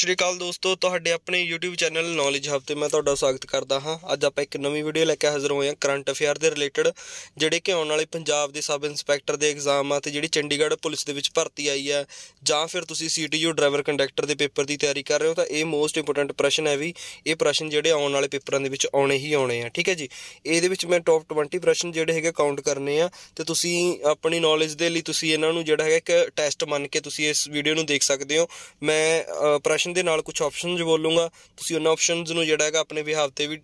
ਸ਼੍ਰੀ ਅਕਾਲ ਦੋਸਤੋ ਤੁਹਾਡੇ ਆਪਣੇ YouTube ਚੈਨਲ ਨੌਲੇਜ ਹਬ ਤੇ ਮੈਂ ਤੁਹਾਡਾ ਸਵਾਗਤ ਕਰਦਾ ਹਾਂ ਅੱਜ ਆਪਾਂ ਇੱਕ ਨਵੀਂ ਵੀਡੀਓ ਲੈ ਕੇ ਹਾਜ਼ਰ ਹੋਏ ਹਾਂ ਕਰੰਟ ਅਫੇਅਰ ਦੇ ਰਿਲੇਟਡ ਜਿਹੜੇ ਕਿ ਆਉਣ ਵਾਲੇ ਪੰਜਾਬ ਦੇ ਸਬ ਇੰਸਪੈਕਟਰ ਦੇ ਐਗਜ਼ਾਮ ਆ ਤੇ ਜਿਹੜੀ ਚੰਡੀਗੜ੍ਹ ਪੁਲਿਸ ਦੇ ਵਿੱਚ ਭਰਤੀ ਆਈ ਹੈ ਜਾਂ ਫਿਰ ਤੁਸੀਂ ਸੀਟੀਯੂ ਡਰਾਈਵਰ ਕੰਡਕਟਰ ਦੇ ਪੇਪਰ ਦੀ ਤਿਆਰੀ ਕਰ ਰਹੇ ਹੋ ਤਾਂ ਇਹ ਮੋਸਟ ਇੰਪੋਰਟੈਂਟ ਪ੍ਰਸ਼ਨ ਹੈ ਵੀ ਇਹ ਪ੍ਰਸ਼ਨ ਜਿਹੜੇ ਆਉਣ ਵਾਲੇ ਪੇਪਰਾਂ ਦੇ ਵਿੱਚ ਆਉਣੇ ਹੀ ਆਉਣੇ ਆ ਠੀਕ ਹੈ ਜੀ ਇਹਦੇ ਵਿੱਚ ਮੈਂ ਟੌਪ 20 ਪ੍ਰਸ਼ਨ ਜਿਹੜੇ ਹੈਗੇ ਕਾਊਂਟ ਕਰਨੇ ਆ ਤੇ ਤੁਸੀਂ ਆਪਣੀ ਨੌਲੇਜ ਦੇ ਲਈ ਤੁਸੀਂ ਇਹਨਾਂ ਨੂੰ ਜਿਹੜਾ ਹੈਗਾ ਇੱਕ ਟੈਸਟ ਮੰਨ ਕੇ ਤੁਸੀਂ ਇਸ ਵੀਡੀਓ ਨੂੰ ਦੇਖ ਸਕਦੇ ਹੋ ਮੈਂ ਪ੍ਰਸ਼ਨ ਆਪਸ਼ਨ ਦੇ ਨਾਲ ਕੁਝ ਆਪਸ਼ਨਸ ਬੋਲੂੰਗਾ ਤੁਸੀਂ ਉਹਨਾਂ ਆਪਸ਼ਨਸ ਨੂੰ ਜਿਹੜਾ ਹੈਗਾ ਆਪਣੇ ਵਿਹਾਵ ਤੇ ਵੀ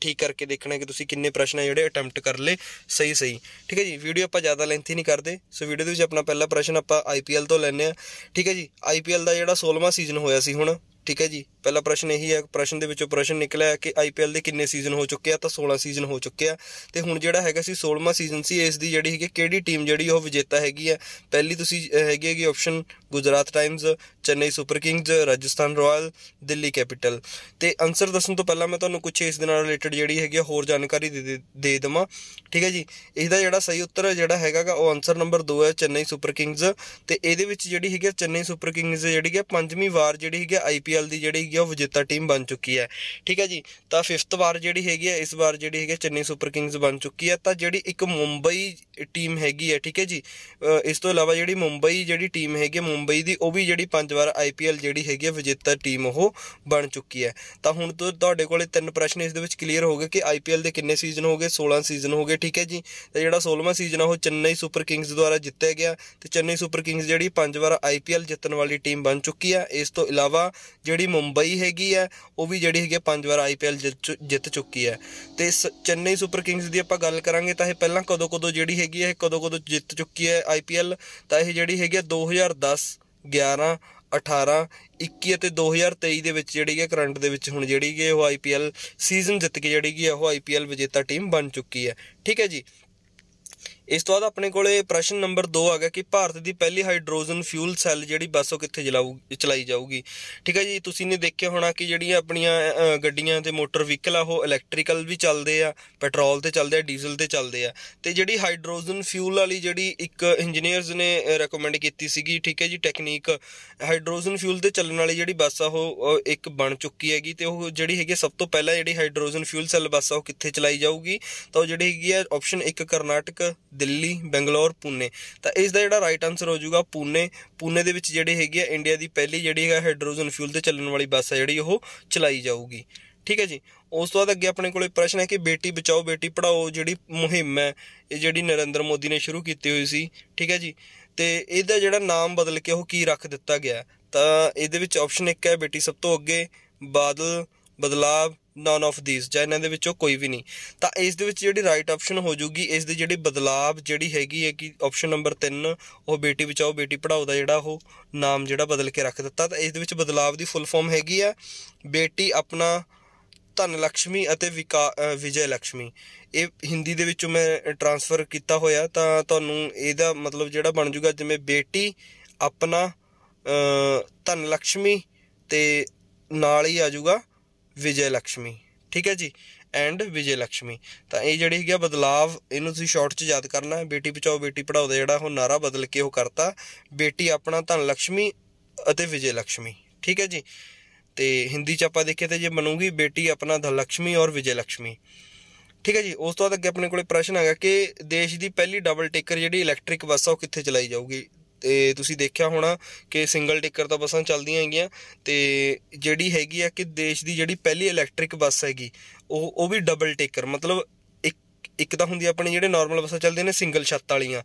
ਠੀਕ ਕਰਕੇ ਦੇਖਣਾ ਕਿ ਤੁਸੀਂ ਕਿੰਨੇ ਪ੍ਰਸ਼ਨ ਹੈ ਜਿਹੜੇ ਅਟੈਂਪਟ ਕਰ ਲੇ ਸਹੀ ਸਹੀ ਠੀਕ ਹੈ ਜੀ ਵੀਡੀਓ ਆਪਾਂ ਜ਼ਿਆਦਾ ਲੈਂਥੀ ਨਹੀਂ ਕਰਦੇ ਸੋ ਵੀਡੀਓ ਦੇ ਵਿੱਚ ਆਪਣਾ ਪਹਿਲਾ ਪ੍ਰਸ਼ਨ ਆਪਾਂ ਆਈਪੀਐਲ ਤੋਂ ਲੈਨੇ ਆ ਠੀਕ ਹੈ ਜੀ ਆਈਪੀਐਲ ਦਾ ਜਿਹੜਾ 16ਵਾਂ ਸੀਜ਼ਨ ਹੋਇਆ ਸੀ ਹੁਣ ਠੀਕ ਹੈ ਜੀ ਪਹਿਲਾ ਪ੍ਰਸ਼ਨ ਇਹੀ ਹੈ ਪ੍ਰਸ਼ਨ ਦੇ ਵਿੱਚੋਂ ਪ੍ਰਸ਼ਨ ਨਿਕਲਿਆ ਕਿ ਆਈਪੀਐਲ ਦੇ ਕਿੰਨੇ ਸੀਜ਼ਨ ਹੋ ਚੁੱਕੇ ਆ ਤਾਂ 16 ਸੀਜ਼ਨ ਹੋ ਚੁੱਕੇ ਆ ਤੇ ਹੁਣ ਜਿਹੜਾ ਹੈਗਾ ਸੀ 16ਵਾਂ ਸੀਜ਼ਨ ਸੀ ਇਸ ਦੀ ਜਿਹੜੀ ਹੈਗੀ ਕਿਹੜੀ ਟੀਮ ਜਿਹੜੀ ਉਹ ਵਿਜੇਤਾ ਹੈਗੀ ਆ ਪਹਿਲੀ ਤੁਸੀਂ ਹੈਗੀ ਹੈਗੀ ਆਪਸ਼ਨ ਗੁਜਰਾਤ ਟਾਈਮਜ਼ Chennai Super Kings Rajasthan Royal Delhi Capital ਤੇ ਅਨਸਰ ਦੱਸਣ ਤੋਂ ਪਹਿਲਾਂ ਮੈਂ ਤੁਹਾਨੂੰ ਕੁਝ ਇਸ ਦੇ ਨਾਲ ਰਿਲੇਟਡ ਜਿਹੜੀ ਹੈਗੀ ਹੋਰ ਜਾਣਕਾਰੀ ਦੇ ਦੇਵਾਂ ਠੀਕ ਹੈ ਜੀ ਇਸ ਦਾ ਜਿਹੜਾ ਸਹੀ ਉੱਤਰ ਜਿਹੜਾ ਹੈਗਾਗਾ ਉਹ ਅਨਸਰ ਨੰਬਰ 2 ਹੈ ਚੇਨਈ ਸੁਪਰ ਕਿੰਗਜ਼ ਤੇ ਇਹਦੇ ਵਿੱਚ ਜਿਹੜੀ ਹੈਗੀ ਚੇਨਈ ਸੁਪਰ ਕਿੰਗਜ਼ ਜਿਹੜੀ ਹੈ ਪੰਜਵੀਂ ਵਾਰ ਜਿਹੜੀ ਹੈਗੀ ਆਈਪੀਐਲ ਦੀ ਜਿਹੜੀ ਹੈਗੀ ਉਹ ਵਿਜੇਤਾ ਟੀਮ ਬਣ ਚੁੱਕੀ ਹੈ ਠੀਕ ਹੈ ਜੀ ਤਾਂ 5th ਵਾਰ ਜਿਹੜੀ ਹੈਗੀ ਇਸ ਵਾਰ ਜਿਹੜੀ ਹੈਗੀ ਚੇਨਈ ਸੁਪਰ ਕਿੰਗਜ਼ ਬਣ ਚੁੱਕੀ ਹੈ ਤਾਂ ਜਿਹੜੀ ਇੱਕ ਮੁੰਬਈ ਟੀਮ ਹੈਗੀ ਹੈ ਠੀਕ ਹੈ ਜੀ ਇਸ ਤੋਂ ਇਲਾਵਾ ਜਿਹੜੀ ਮੁੰਬਈ ਜਿਹੜੀ ਟੀਮ ਹੈਗੀ ਹੈ ਮੁੰਬਈ ਦੀ ਉਹ ਵੀ ਜਿਹੜੀ ਪੰਜ ਵਾਰ ਆਈਪੀਐਲ ਜਿਹੜੀ ਹੈਗੀ ਹੈ ਵਿਜੇਤਾ ਟੀਮ ਉਹ ਬਣ ਚੁੱਕੀ ਹੈ ਤਾਂ ਹੁਣ ਤੋਂ ਤੁਹਾਡੇ ਕੋਲੇ ਤਿੰਨ ਪ੍ਰਸ਼ਨ ਇਸ ਦੇ ਵਿੱਚ ਕਲੀਅਰ ਹੋ ਗਏ ਕਿ ਆਈਪੀਐਲ ਦੇ ਕਿੰਨੇ ਸੀਜ਼ਨ ਹੋ ਗਏ 16 ਸੀਜ਼ਨ ਹੋ ਗਏ ਠੀਕ ਹੈ ਜੀ ਤੇ ਜਿਹੜਾ 16ਵਾਂ ਸੀਜ਼ਨ ਆ ਉਹ ਚੇਨਈ ਸੁਪਰ ਕਿੰਗਸ ਦੁਆਰਾ ਜਿੱਤਿਆ ਗਿਆ ਤੇ ਚੇਨਈ ਸੁਪਰ ਕਿੰਗਸ ਜਿਹੜੀ ਪੰਜ ਵਾਰ ਆਈਪੀਐਲ ਜਿੱਤਣ ਵਾਲੀ ਟੀਮ ਬਣ ਚੁੱਕੀ ਹੈ ਇਸ ਤੋਂ ਇਲਾਵਾ ਜਿਹੜੀ ਮੁੰਬਈ ਹੈਗੀ ਹੈ ਉਹ ਵੀ ਜਿਹੜੀ ਹੈਗੀ ਪੰਜ ਵਾਰ ਆਈਪੀਐਲ ਜਿੱਤ ਚੁੱਕੀ ਹੈ ਤੇ ਚੇਨਈ ਸੁਪਰ ਕਿੰਗਸ ਦੀ ਆਪਾਂ ਗੱਲ ਕਰਾਂਗੇ ਤਾਂ ਇਹ ਪਹਿਲਾਂ ਕਦੋਂ-ਕਦੋਂ ਜਿਹੜੀ ਹੈ ਹੈਗੀ ਹੈ ਕਦੋਂ-ਕਦੋਂ ਜਿੱਤ ਚੁੱਕੀ ਹੈ ਆਈਪੀਐਲ ਤਾਂ ਇਹ ਜਿਹੜੀ ਹੈਗੀ ਹੈ 2010 11 18 21 ਅਤੇ 2023 ਦੇ ਵਿੱਚ ਜਿਹੜੀ ਹੈ ਕਰੰਟ ਦੇ ਵਿੱਚ ਹੁਣ ਜਿਹੜੀ ਹੈ ਉਹ ਆਈਪੀਐਲ ਸੀਜ਼ਨ ਜਿੱਤ ਕੇ ਜਿਹੜੀ ਹੈ ਉਹ ਆਈਪੀਐਲ ਵਿਜੇਤਾ ਟੀਮ ਬਣ ਚੁੱਕੀ ਹੈ ਠੀਕ ਹੈ ਜੀ ਇਸ ਤੋਂ ਬਾਅਦ ਆਪਣੇ ਕੋਲੇ ਪ੍ਰਸ਼ਨ ਨੰਬਰ 2 ਆ ਗਿਆ ਕਿ ਭਾਰਤ ਦੀ ਪਹਿਲੀ ਹਾਈਡਰੋਜਨ ਫਿਊਲ ਸੈੱਲ ਜਿਹੜੀ ਬੱਸੋ ਕਿੱਥੇ ਚਲਾਈ ਜਾਊਗੀ ਠੀਕ ਹੈ ਜੀ ਤੁਸੀਂ ਨੇ ਦੇਖਿਆ ਹੋਣਾ ਕਿ ਜਿਹੜੀਆਂ ਆਪਣੀਆਂ ਗੱਡੀਆਂ ਤੇ ਮੋਟਰ ਵਹੀਕਲ ਆ ਉਹ ਇਲੈਕਟ੍ਰੀਕਲ ਵੀ ਚੱਲਦੇ ਆ ਪੈਟਰੋਲ ਤੇ ਚੱਲਦੇ ਆ ਡੀਜ਼ਲ ਤੇ ਚੱਲਦੇ ਆ ਤੇ ਜਿਹੜੀ ਹਾਈਡਰੋਜਨ ਫਿਊਲ ਵਾਲੀ ਜਿਹੜੀ ਇੱਕ ਇੰਜੀਨੀਅਰਸ ਨੇ ਰეკਮੈਂਡ ਕੀਤੀ ਸੀਗੀ ਠੀਕ ਹੈ ਜੀ ਟੈਕਨੀਕ ਹਾਈਡਰੋਜਨ ਫਿਊਲ ਤੇ ਚੱਲਣ ਵਾਲੀ ਜਿਹੜੀ ਬੱਸ ਆ ਉਹ ਇੱਕ ਬਣ ਚੁੱਕੀ ਹੈਗੀ ਤੇ ਉਹ ਜਿਹੜੀ ਹੈਗੀ ਸਭ ਤੋਂ ਪਹਿਲਾਂ ਜਿਹੜੀ ਹਾਈਡਰੋਜਨ ਫਿਊਲ ਸੈੱਲ ਬੱਸ ਆ ਉਹ ਕਿੱਥੇ ਚਲਾਈ ਜਾਊਗੀ ਤਾਂ ਉਹ ਜਿਹੜੀ ਹੈਗੀ ਆ ਆਪਸ਼ਨ 1 ਕਰਨਾਟਕ ਦਿੱਲੀ ਬੰਗਲੌਰ ਪੂਨੇ ਤਾਂ ਇਸ ਦਾ ਜਿਹੜਾ ਰਾਈਟ ਆਨਸਰ ਹੋ ਜਾਊਗਾ ਪੂਨੇ ਪੂਨੇ ਦੇ ਵਿੱਚ ਜਿਹੜੀ ਹੈਗੀ ਆ ਇੰਡੀਆ ਦੀ ਪਹਿਲੀ ਜਿਹੜੀ ਹੈ ਹਾਈਡਰੋਜਨ ਫਿਊਲ ਤੇ ਚੱਲਣ ਵਾਲੀ ਬੱਸ ਹੈ ਜਿਹੜੀ ਉਹ ਚਲਾਈ ਜਾਊਗੀ ਠੀਕ ਹੈ ਜੀ ਉਸ ਤੋਂ ਬਾਅਦ ਅੱਗੇ ਆਪਣੇ ਕੋਲੇ ਪ੍ਰਸ਼ਨ ਹੈ ਕਿ ਬੇਟੀ ਬਚਾਓ ਬੇਟੀ ਪੜਾਓ ਜਿਹੜੀ ਮੁਹਿੰਮ ਹੈ ਇਹ ਜਿਹੜੀ ਨਰਿੰਦਰ ਮੋਦੀ ਨੇ ਸ਼ੁਰੂ ਕੀਤੀ ਹੋਈ ਸੀ ਠੀਕ ਹੈ ਜੀ ਤੇ ਇਹਦਾ ਜਿਹੜਾ ਨਾਮ ਬਦਲ ਕੇ ਉਹ ਕੀ ਰੱਖ ਦਿੱਤਾ ਗਿਆ ਤਾਂ ਇਹਦੇ ਵਿੱਚ ਆਪਸ਼ਨ 1 ਹੈ ਬੇਟੀ ਸਭ ਤੋਂ ਅੱਗੇ ਬਾਦਲ ਬਦਲਾਵ ਨਨ ਆਫ ਥੀਸ ਜਾਂ ਇਹਨਾਂ ਦੇ ਵਿੱਚੋਂ ਕੋਈ ਵੀ ਨਹੀਂ ਤਾਂ ਇਸ ਦੇ ਵਿੱਚ ਜਿਹੜੀ ਰਾਈਟ ਆਪਸ਼ਨ ਹੋ ਜੂਗੀ ਇਸ ਦੇ ਜਿਹੜੇ ਬਦਲਾਅ ਜਿਹੜੀ ਹੈਗੀ ਹੈ ਕਿ ਆਪਸ਼ਨ ਨੰਬਰ 3 ਉਹ ਬੇਟੀ ਬਚਾਓ ਬੇਟੀ ਪੜਾਓ ਦਾ ਜਿਹੜਾ ਉਹ ਨਾਮ ਜਿਹੜਾ ਬਦਲ ਕੇ ਰੱਖ ਦਿੱਤਾ ਤਾਂ ਇਸ ਦੇ ਵਿੱਚ ਬਦਲਾਅ ਦੀ ਫੁੱਲ ਫਾਰਮ ਹੈਗੀ ਆ ਬੇਟੀ ਆਪਣਾ ਧਨ ਲక్ష్ਮੀ ਅਤੇ ਵਿਜੇ ਲక్ష్ਮੀ ਇਹ ਹਿੰਦੀ ਦੇ ਵਿੱਚੋਂ ਮੈਂ ਟ੍ਰਾਂਸਫਰ ਕੀਤਾ ਹੋਇਆ ਤਾਂ ਤੁਹਾਨੂੰ ਇਹਦਾ ਮਤਲਬ ਜਿਹੜਾ ਬਣ ਜੂਗਾ ਜਿਵੇਂ ਬੇਟੀ ਆਪਣਾ ਧਨ ਲక్ష్ਮੀ ਤੇ ਨਾਲ ਹੀ ਆ ਜੂਗਾ ਵਿਜੇ ਲక్ష్ਮੀ ਠੀਕ ਹੈ ਜੀ ਐਂਡ ਵਿਜੇ ਲక్ష్ਮੀ ਤਾਂ ਇਹ ਜਿਹੜੀ ਹੈਗਾ ਬਦਲਾਵ ਇਹਨੂੰ ਤੁਸੀਂ ਸ਼ਾਰਟ 'ਚ ਯਾਦ ਕਰਨਾ ਹੈ ਬੇਟੀ ਬਚਾਓ ਬੇਟੀ ਪੜਾਓ ਦਾ ਜਿਹੜਾ ਉਹ ਨਾਰਾ ਬਦਲ ਕੇ ਉਹ ਕਰਤਾ ਬੇਟੀ ਆਪਣਾ ਧਨ ਲక్ష్ਮੀ ਅਤੇ ਵਿਜੇ ਲక్ష్ਮੀ ਠੀਕ ਹੈ ਜੀ ਤੇ ਹਿੰਦੀ 'ਚ ਆਪਾਂ ਦੇਖੀਏ ਤੇ ਜੇ ਬਣੂਗੀ ਬੇਟੀ ਆਪਣਾ ਧਨ ਲక్ష్ਮੀ ਔਰ ਵਿਜੇ ਲక్ష్ਮੀ ਠੀਕ ਹੈ ਜੀ ਉਸ ਤੋਂ ਬਾਅਦ ਅੱਗੇ ਆਪਣੇ ਕੋਲੇ ਪ੍ਰਸ਼ਨ ਹੈਗਾ ਕਿ ਦੇਸ਼ ਦੀ ਪਹਿਲੀ ਡਬਲ ਟੇਕਰ ਜਿਹੜੀ ਇਲੈਕਟ੍ਰਿਕ ਬੱਸ ਆ ਉਹ ਕਿੱਥੇ ਚਲਾਈ ਜਾਊਗੀ ਤੇ ਤੁਸੀਂ ਦੇਖਿਆ ਹੋਣਾ ਕਿ ਸਿੰਗਲ ਟਿਕਰ ਤਾਂ ਬੱਸਾਂ ਚੱਲਦੀਆਂ ਹੈਗੀਆਂ ਤੇ ਜਿਹੜੀ ਹੈਗੀ ਆ ਕਿ ਦੇਸ਼ ਦੀ ਜਿਹੜੀ ਪਹਿਲੀ ਇਲੈਕਟ੍ਰਿਕ ਬੱਸ ਹੈਗੀ ਉਹ ਉਹ ਵੀ ਡਬਲ ਟਿਕਰ ਮਤਲਬ ਇੱਕ ਇੱਕ ਤਾਂ ਹੁੰਦੀ ਆਪਣੇ ਜਿਹੜੇ ਨਾਰਮਲ ਬੱਸਾਂ ਚੱਲਦੀਆਂ ਨੇ ਸਿੰਗਲ ਛੱਤ ਵਾਲੀਆਂ